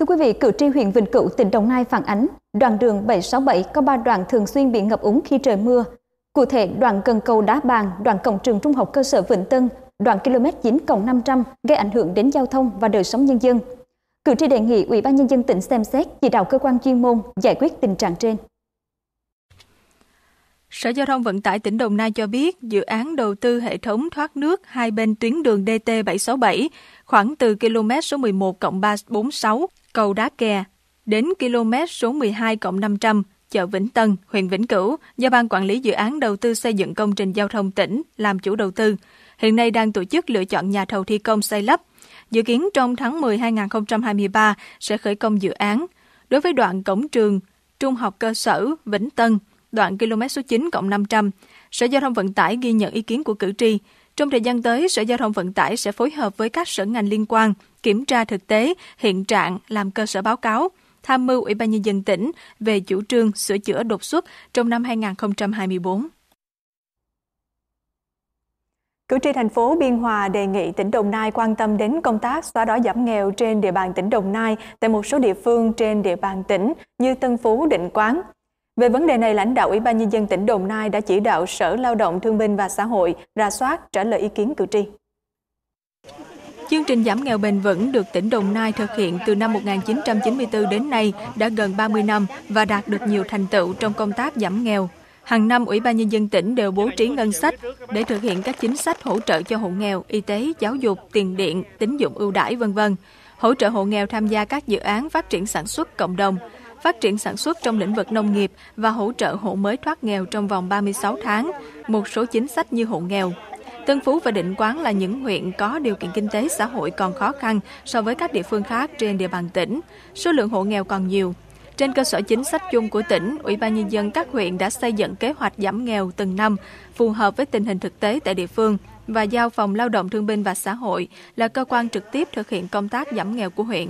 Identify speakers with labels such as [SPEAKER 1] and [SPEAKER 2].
[SPEAKER 1] Thưa quý vị, cử tri huyện Vĩnh Cửu, tỉnh Đồng Nai phản ánh, đoạn đường 767 có 3 đoạn thường xuyên bị ngập úng khi trời mưa. Cụ thể, đoạn gần cầu Đá Bàn, đoạn cổng trường trung học cơ sở Vĩnh Tân, đoạn km 9 cộng 500 gây ảnh hưởng đến giao thông và đời sống nhân dân. Cử tri đề nghị Ủy ban nhân dân tỉnh xem xét chỉ đạo cơ quan chuyên môn giải quyết tình trạng trên.
[SPEAKER 2] Sở Giao thông Vận tải tỉnh Đồng Nai cho biết, dự án đầu tư hệ thống thoát nước hai bên tuyến đường DT767, khoảng từ km số 11 cộng 346, cầu Đá Kè, đến km số 12 cộng 500, chợ Vĩnh Tân, huyện Vĩnh Cửu, do Ban Quản lý Dự án Đầu tư xây dựng công trình giao thông tỉnh làm chủ đầu tư. Hiện nay đang tổ chức lựa chọn nhà thầu thi công xây lắp. Dự kiến trong tháng 10 2023 sẽ khởi công dự án. Đối với đoạn cổng trường Trung học cơ sở Vĩnh Tân, đoạn km số 9 cộng 500. Sở Giao thông Vận tải ghi nhận ý kiến của cử tri. Trong thời gian tới, Sở Giao thông Vận tải sẽ phối hợp với các sở ngành liên quan, kiểm tra thực tế, hiện trạng, làm cơ sở báo cáo, tham mưu Ủy ban Nhân dân tỉnh về chủ trương sửa chữa đột xuất trong năm 2024. Cử tri thành phố Biên Hòa đề nghị tỉnh Đồng Nai quan tâm đến công tác xóa đói giảm nghèo trên địa bàn tỉnh Đồng Nai tại một số địa phương trên địa bàn tỉnh như Tân Phú, Định Quán. Về vấn đề này, lãnh đạo Ủy ban Nhân dân tỉnh Đồng Nai đã chỉ đạo Sở Lao động Thương binh và Xã hội ra soát trả lời ý kiến cử tri. Chương trình giảm nghèo bền vững được tỉnh Đồng Nai thực hiện từ năm 1994 đến nay đã gần 30 năm và đạt được nhiều thành tựu trong công tác giảm nghèo. Hàng năm, Ủy ban Nhân dân tỉnh đều bố trí ngân sách để thực hiện các chính sách hỗ trợ cho hộ nghèo, y tế, giáo dục, tiền điện, tín dụng ưu đãi, v.v. Hỗ trợ hộ nghèo tham gia các dự án phát triển sản xuất cộng đồng, phát triển sản xuất trong lĩnh vực nông nghiệp và hỗ trợ hộ mới thoát nghèo trong vòng 36 tháng, một số chính sách như hộ nghèo. Tân Phú và Định Quán là những huyện có điều kiện kinh tế xã hội còn khó khăn so với các địa phương khác trên địa bàn tỉnh. Số lượng hộ nghèo còn nhiều, trên cơ sở chính sách chung của tỉnh, Ủy ban Nhân dân các huyện đã xây dựng kế hoạch giảm nghèo từng năm, phù hợp với tình hình thực tế tại địa phương và giao Phòng Lao động Thương binh và Xã hội là cơ quan trực tiếp thực hiện công tác giảm nghèo của huyện.